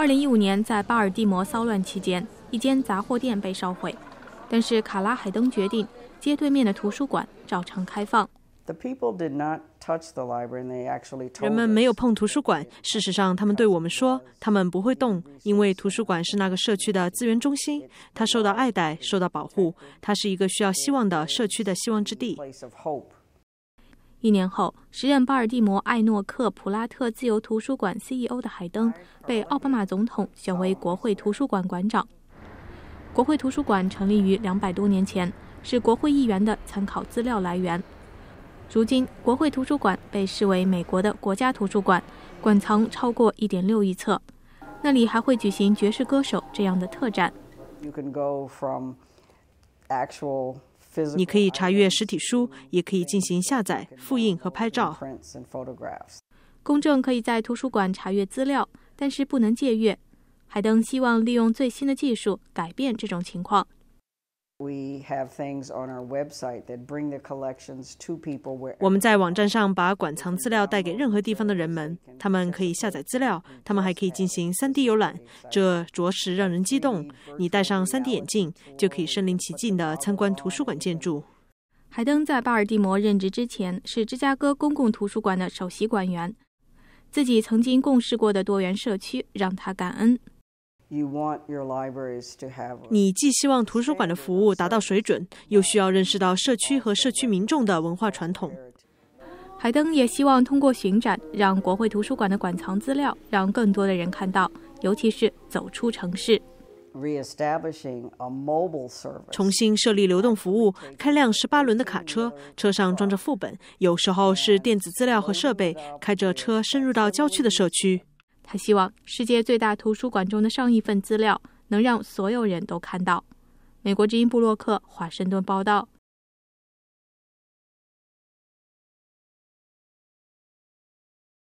二零一五年，在巴尔的摩骚乱期间，一间杂货店被烧毁，但是卡拉海登决定街对面的图书馆照常开放。人们没有碰图书馆，事实上，他们对我们说，他们不会动，因为图书馆是那个社区的资源中心，它受到爱戴，受到保护，它是一个需要希望的社区的希望之地。一年后，时任巴尔的摩艾诺克普拉特自由图书馆 CEO 的海登被奥巴马总统选为国会图书馆馆长。国会图书馆成立于两百多年前，是国会议员的参考资料来源。如今，国会图书馆被视为美国的国家图书馆，馆藏超过一点六亿册。那里还会举行爵士歌手这样的特展。你可以查阅实体书，也可以进行下载、复印和拍照。公证可以在图书馆查阅资料，但是不能借阅。海登希望利用最新的技术改变这种情况。have things on our website that bring the collections to people where 我们在网站上把馆藏资料带给任何地方的人们，他们可以下载资料，他们还可以进行 3D 游览。这着实让人激动，你戴上 3D 眼镜就可以身临其境地参观图书馆建筑。海登在巴尔的摩任职之前是芝加哥公共图书馆的首席馆员，自己曾经共事过的多元社区让他感恩。你既希望图书馆的服务达到水准，又需要认识到社区和社区民众的文化传统。海登也希望通过巡展，让国会图书馆的馆藏资料让更多的人看到，尤其是走出城市。重新设立流动服务，开辆十八轮的卡车，车上装着副本，有时候是电子资料和设备，开着车深入到郊区的社区。他希望世界最大图书馆中的上亿份资料能让所有人都看到。美国之音布洛克，华盛顿报道。